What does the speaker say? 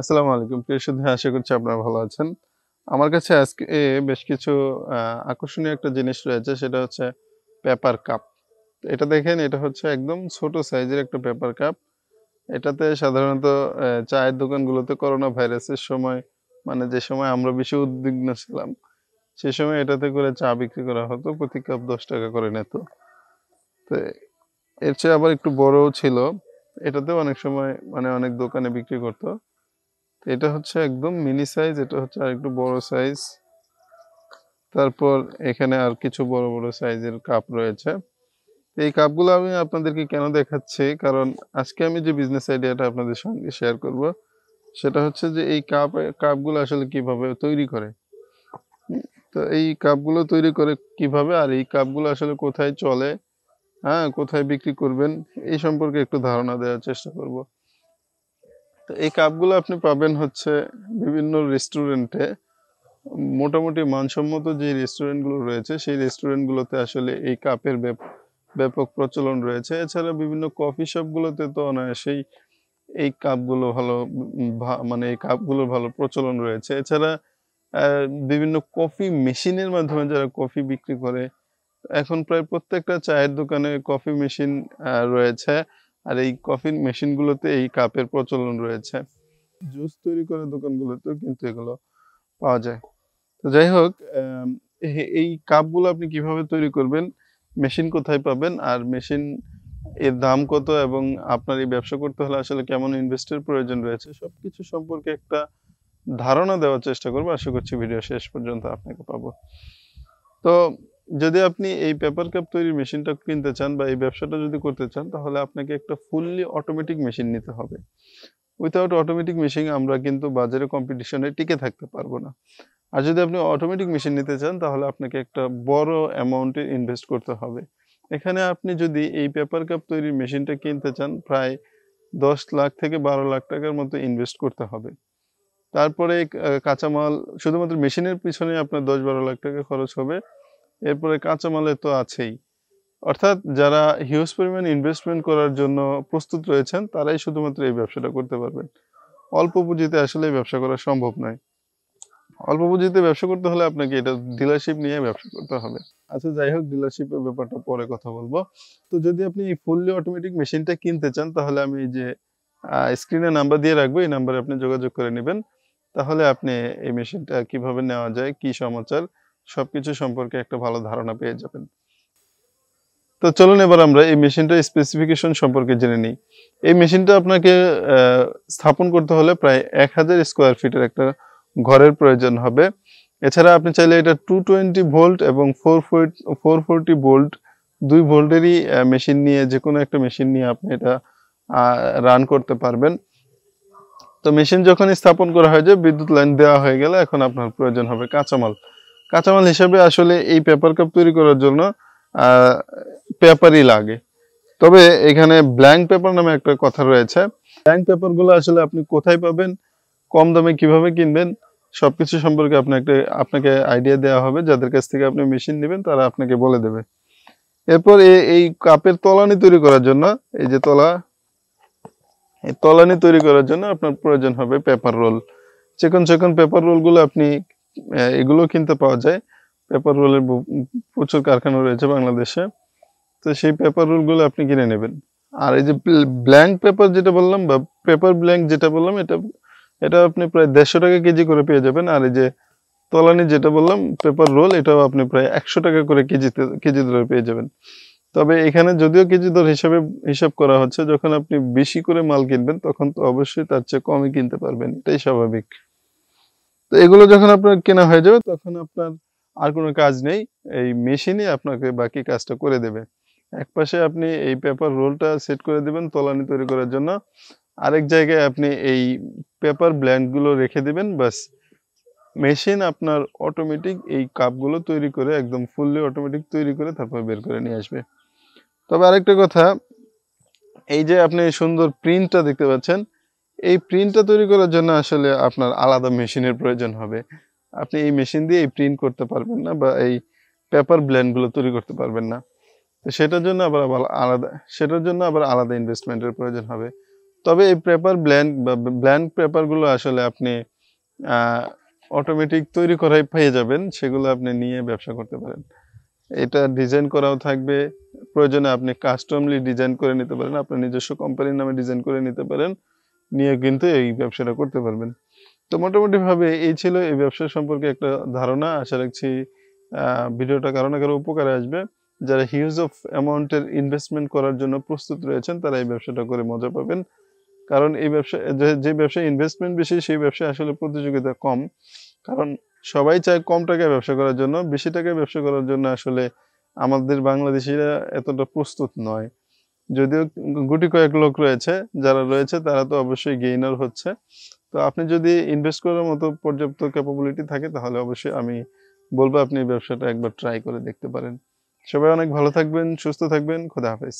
আসসালামু আলাইকুম প্রিয় সুধী আশা করছি আপনারা ভালো আছেন আমার কাছে আজকে বেশ কিছু আকর্ষণীয় একটা জিনিস রয়েছে সেটা হচ্ছে পেপার কাপ এটা দেখেন এটা হচ্ছে একদম ছোট সাইজের একটা পেপার কাপ এটাতে সাধারণত চায়ের দোকানগুলোতে করোনা ভাইরাসের সময় মানে যে সময় আমরা বেশি উদ্বিগ্ন ছিলাম সে সময় এটাতে করে চা বিক্রি করা হতো প্রতি কাপ দশ টাকা করে নিত তো এর চেয়ে আবার একটু বড়ও ছিল এটাতেও অনেক সময় মানে অনেক দোকানে বিক্রি করতো এটা হচ্ছে একদম মিনি সাইজ এটা হচ্ছে আর একটু বড় সাইজ তারপর এখানে আর কিছু বড় বড় সাইজের কাপ রয়েছে এই কাপগুলো আমি আপনাদেরকে কেন দেখাচ্ছি কারণ আজকে আমি যে বিজনেস আইডিয়াটা আপনাদের সঙ্গে শেয়ার করব সেটা হচ্ছে যে এই কাপ কাপগুলো আসলে কিভাবে তৈরি করে তো এই কাপগুলো তৈরি করে কিভাবে আর এই কাপগুলো আসলে কোথায় চলে হ্যাঁ কোথায় বিক্রি করবেন এই সম্পর্কে একটু ধারণা দেওয়ার চেষ্টা করব তো এই কাপগুলো আপনি পাবেন হচ্ছে বিভিন্ন রেস্টুরেন্টে মোটামুটি মানসম্মত যে রেস্টুরেন্টগুলো রয়েছে সেই রেস্টুরেন্টগুলোতে আসলে এই কাপের ব্যাপক প্রচলন রয়েছে এছাড়া বিভিন্ন কফি শপগুলোতে তো অনায়াসেই এই কাপগুলো ভালো মানে এই কাপগুলোর ভালো প্রচলন রয়েছে এছাড়া বিভিন্ন কফি মেশিনের মাধ্যমে যারা কফি বিক্রি করে এখন প্রায় প্রত্যেকটা চায়ের দোকানে কফি মেশিন রয়েছে আর এই কফির মেশিনগুলোতে এই কাপের প্রচলন রয়েছে জুস তৈরি করা দোকানগুলোতেও কিন্তু এগুলো পাওয়া যায় তো যাই হোক এই কাপগুলো আপনি কিভাবে তৈরি করবেন মেশিন কোথায় পাবেন আর মেশিন এর দাম কত এবং আপনার এই ব্যবসা করতে হলে আসলে কেমন ইনভেস্টের প্রয়োজন রয়েছে সব কিছু সম্পর্কে একটা ধারণা দেওয়ার চেষ্টা করবো আশা করছি ভিডিও শেষ পর্যন্ত আপনাকে পাবো তো যদি আপনি এই পেপার কাপ তৈরির মেশিনটা কিনতে চান বা এই ব্যবসাটা যদি করতে চান তাহলে আপনাকে একটা ফুললি অটোমেটিক মেশিন নিতে হবে উইথাউট অটোমেটিক মেশিন আমরা কিন্তু বাজারে কম্পিটিশনে টিকে থাকতে পারবো না আর যদি আপনি অটোমেটিক মেশিন নিতে চান তাহলে আপনাকে একটা বড় অ্যামাউন্টে ইনভেস্ট করতে হবে এখানে আপনি যদি এই পেপার কাপ তৈরির মেশিনটা কিনতে চান প্রায় দশ লাখ থেকে বারো লাখ টাকার মতো ইনভেস্ট করতে হবে তারপরে কাঁচামাল শুধুমাত্র মেশিনের পিছনে আপনার দশ বারো লাখ টাকা খরচ হবে এরপরে কাঁচামালে তো আছেই অর্থাৎ যারা হিউজ পরিমাণ ইনভেস্টমেন্ট করার জন্য প্রস্তুত রয়েছেন তারাই শুধুমাত্র এই ব্যবসাটা করতে পারবেন অল্প পুঁজিতে আসলে ব্যবসা করা সম্ভব নয় অল্প পুঁজিতে ব্যবসা করতে হলে আপনাকে এটা ডিলারশিপ নিয়ে ব্যবসা করতে হবে আচ্ছা যাই হোক ডিলারশিপের ব্যাপারটা পরে কথা বলবো তো যদি আপনি এই ফুললি অটোমেটিক মেশিনটা কিনতে চান তাহলে আমি যে স্ক্রিনে নাম্বার দিয়ে রাখবো এই নাম্বারে আপনি যোগাযোগ করে নেবেন তাহলে আপনি এই মেশিনটা কিভাবে নেওয়া যায় কি সমাচার সবকিছু সম্পর্কে একটা ভালো ধারণা পেয়ে যাবেন তো চলুন এবার আমরা এই মেশিনটা স্পেসিফিকেশন সম্পর্কে জেনে নিই এই মেশিনটা আপনাকে স্থাপন করতে হলে প্রায় এক হাজার স্কোয়ার ফিটের একটা ঘরের প্রয়োজন হবে এছাড়া আপনি চাইলে এটা টু টোয়েন্টি ভোল্ট এবং four four four forty volt দুই ভোল্টেরই মেশিন নিয়ে যে কোনো একটা মেশিন নিয়ে আপনি এটা রান করতে পারবেন তো মেশিন যখন স্থাপন করা হয় যে বিদ্যুৎ লাইন দেওয়া হয়ে গেলে এখন আপনার প্রয়োজন হবে কাঁচামাল কাঁচামাল হিসাবে আসলে এই পেপার কাপ তৈরি করার জন্য পেপারই লাগে তবে এখানে ব্ল্যাঙ্ক পেপার নামে একটা কথা রয়েছে ব্ল্যাঙ্ক পেপারগুলো আসলে আপনি কোথায় পাবেন কম দামে কিভাবে কিনবেন সবকিছু সম্পর্কে আপনাকে আপনাকে আইডিয়া দেওয়া হবে যাদের কাছ থেকে আপনি মেশিন নেবেন তারা আপনাকে বলে দেবে এরপর এই কাপের তলানি তৈরি করার জন্য এই যে তলা এই তলানি তৈরি করার জন্য আপনার প্রয়োজন হবে পেপার রোল চেকন চেকন পেপার রোলগুলো আপনি এগুলো কিনতে পাওয়া যায় পেপার রোলের প্রচুর কারখানা রয়েছে বাংলাদেশে তো সেই পেপার রোলগুলো আপনি কিনে নেবেন আর এই যে ব্ল্যাঙ্ক পেপার যেটা বললাম বা পেপার ব্ল্যাঙ্ক যেটা বললাম এটা এটা আপনি প্রায় দেড়শো টাকা কেজি করে পেয়ে যাবেন আর এই যে তলানি যেটা বললাম পেপার রোল এটাও আপনি প্রায় একশো টাকা করে কেজিতে কেজি ধরে পেয়ে যাবেন তবে এখানে যদিও কেজি দর হিসাবে হিসাব করা হচ্ছে যখন আপনি বেশি করে মাল কিনবেন তখন তো অবশ্যই তার চেয়ে কমই কিনতে পারবেন এটাই স্বাভাবিক তো এগুলো যখন আপনার কেনা হয়ে যাবে তখন আপনার আর কোনো কাজ নেই এই মেশিনে আপনাকে বাকি কাজটা করে দেবে এক পাশে আপনি এই পেপার রোলটা সেট করে দেবেন তলানি তৈরি করার জন্য আরেক জায়গায় আপনি এই পেপার ব্ল্যান্ডগুলো রেখে দেবেন বাস মেশিন আপনার অটোমেটিক এই কাপগুলো তৈরি করে একদম ফুললি অটোমেটিক তৈরি করে তারপর বের করে নিয়ে আসবে তবে আরেকটা কথা এই যে আপনি সুন্দর প্রিন্টটা দেখতে পাচ্ছেন এই প্রিন্টটা তৈরি করার জন্য আসলে আপনার আলাদা মেশিনের প্রয়োজন হবে আপনি এই মেশিন দিয়ে এই প্রিন্ট করতে পারবেন না বা এই পেপার ব্ল্যান্ডগুলো তৈরি করতে পারবেন না তো সেটার জন্য আবার আবার আলাদা সেটার জন্য আবার আলাদা ইনভেস্টমেন্টের প্রয়োজন হবে তবে এই পেপার ব্ল্যান্ড বা ব্ল্যান্ড পেপারগুলো আসলে আপনি অটোমেটিক তৈরি করাই পেয়ে যাবেন সেগুলো আপনি নিয়ে ব্যবসা করতে পারেন এটা ডিজাইন করাও থাকবে প্রয়োজনে আপনি কাস্টমলি ডিজাইন করে নিতে পারেন আপনার নিজস্ব কোম্পানির নামে ডিজাইন করে নিতে পারেন নিয়ে কিন্তু এই ব্যবসাটা করতে পারবেন তো মোটামুটিভাবে এই ছিল এই ব্যবসা সম্পর্কে একটা ধারণা আশা রাখছি ভিডিওটা কারো না কারো উপকারে আসবে যারা হিউজ অফ অ্যামাউন্টের ইনভেস্টমেন্ট করার জন্য প্রস্তুত রয়েছেন তারা এই ব্যবসাটা করে মজা পাবেন কারণ এই ব্যবসা যে ব্যবসায় ইনভেস্টমেন্ট বেশি সেই ব্যবসায় আসলে প্রতিযোগিতা কম কারণ সবাই চায় কম টাকায় ব্যবসা করার জন্য বেশি টাকায় ব্যবসা করার জন্য আসলে আমাদের বাংলাদেশিরা এতটা প্রস্তুত নয় যদিও গুটি কয়েক লোক রয়েছে যারা রয়েছে তারা তো অবশ্যই গেইনার হচ্ছে তো আপনি যদি ইনভেস্ট করার মতো পর্যাপ্ত ক্যাপাবিলিটি থাকে তাহলে অবশ্যই আমি বলবো আপনি ব্যবসাটা একবার ট্রাই করে দেখতে পারেন সবাই অনেক ভালো থাকবেন সুস্থ থাকবেন খোদা হাফেজ